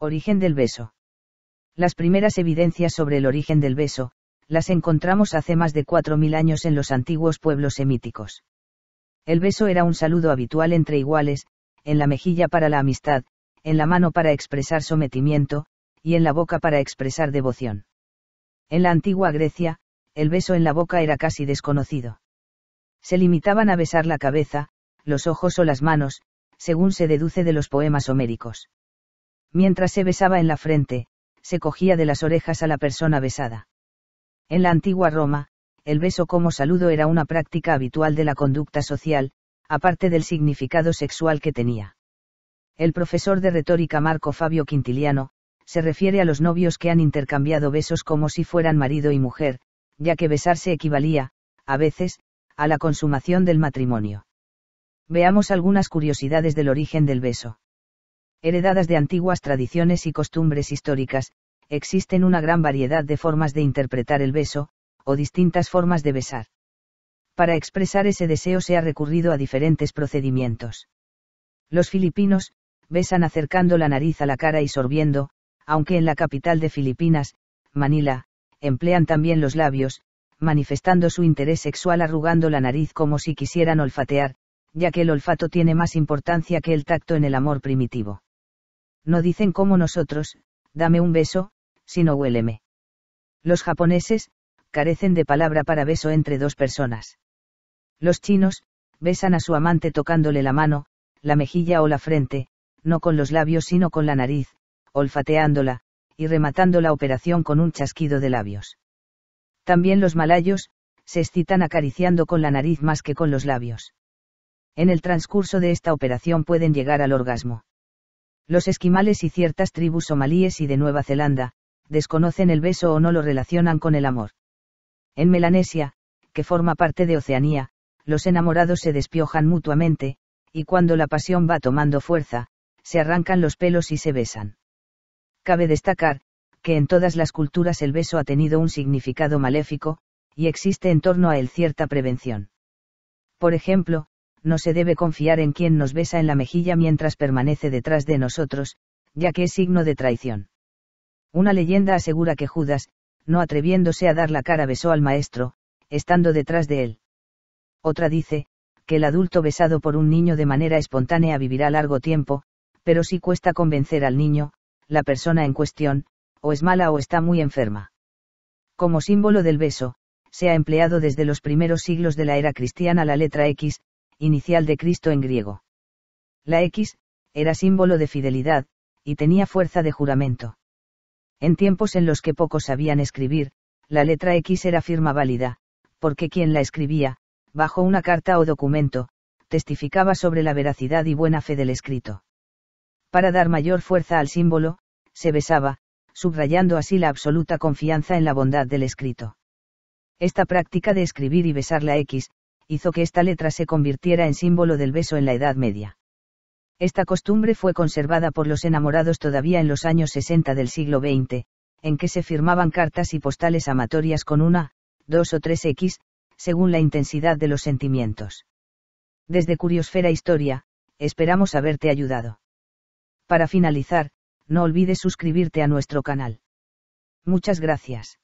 Origen del beso. Las primeras evidencias sobre el origen del beso, las encontramos hace más de 4.000 años en los antiguos pueblos semíticos. El beso era un saludo habitual entre iguales, en la mejilla para la amistad, en la mano para expresar sometimiento, y en la boca para expresar devoción. En la antigua Grecia, el beso en la boca era casi desconocido. Se limitaban a besar la cabeza, los ojos o las manos, según se deduce de los poemas homéricos mientras se besaba en la frente, se cogía de las orejas a la persona besada. En la antigua Roma, el beso como saludo era una práctica habitual de la conducta social, aparte del significado sexual que tenía. El profesor de retórica Marco Fabio Quintiliano, se refiere a los novios que han intercambiado besos como si fueran marido y mujer, ya que besarse equivalía, a veces, a la consumación del matrimonio. Veamos algunas curiosidades del origen del beso heredadas de antiguas tradiciones y costumbres históricas, existen una gran variedad de formas de interpretar el beso, o distintas formas de besar. Para expresar ese deseo se ha recurrido a diferentes procedimientos. Los filipinos, besan acercando la nariz a la cara y sorbiendo, aunque en la capital de Filipinas, Manila, emplean también los labios, manifestando su interés sexual arrugando la nariz como si quisieran olfatear, ya que el olfato tiene más importancia que el tacto en el amor primitivo. No dicen como nosotros, dame un beso, sino huéleme. Los japoneses, carecen de palabra para beso entre dos personas. Los chinos, besan a su amante tocándole la mano, la mejilla o la frente, no con los labios sino con la nariz, olfateándola, y rematando la operación con un chasquido de labios. También los malayos, se excitan acariciando con la nariz más que con los labios. En el transcurso de esta operación pueden llegar al orgasmo. Los esquimales y ciertas tribus somalíes y de Nueva Zelanda, desconocen el beso o no lo relacionan con el amor. En Melanesia, que forma parte de Oceanía, los enamorados se despiojan mutuamente, y cuando la pasión va tomando fuerza, se arrancan los pelos y se besan. Cabe destacar, que en todas las culturas el beso ha tenido un significado maléfico, y existe en torno a él cierta prevención. Por ejemplo, no se debe confiar en quien nos besa en la mejilla mientras permanece detrás de nosotros, ya que es signo de traición. Una leyenda asegura que Judas, no atreviéndose a dar la cara, besó al maestro, estando detrás de él. Otra dice, que el adulto besado por un niño de manera espontánea vivirá largo tiempo, pero si cuesta convencer al niño, la persona en cuestión, o es mala o está muy enferma. Como símbolo del beso, se ha empleado desde los primeros siglos de la era cristiana la letra X, inicial de Cristo en griego. La X, era símbolo de fidelidad, y tenía fuerza de juramento. En tiempos en los que pocos sabían escribir, la letra X era firma válida, porque quien la escribía, bajo una carta o documento, testificaba sobre la veracidad y buena fe del escrito. Para dar mayor fuerza al símbolo, se besaba, subrayando así la absoluta confianza en la bondad del escrito. Esta práctica de escribir y besar la X, hizo que esta letra se convirtiera en símbolo del beso en la Edad Media. Esta costumbre fue conservada por los enamorados todavía en los años 60 del siglo XX, en que se firmaban cartas y postales amatorias con una, dos o tres X, según la intensidad de los sentimientos. Desde Curiosfera Historia, esperamos haberte ayudado. Para finalizar, no olvides suscribirte a nuestro canal. Muchas gracias.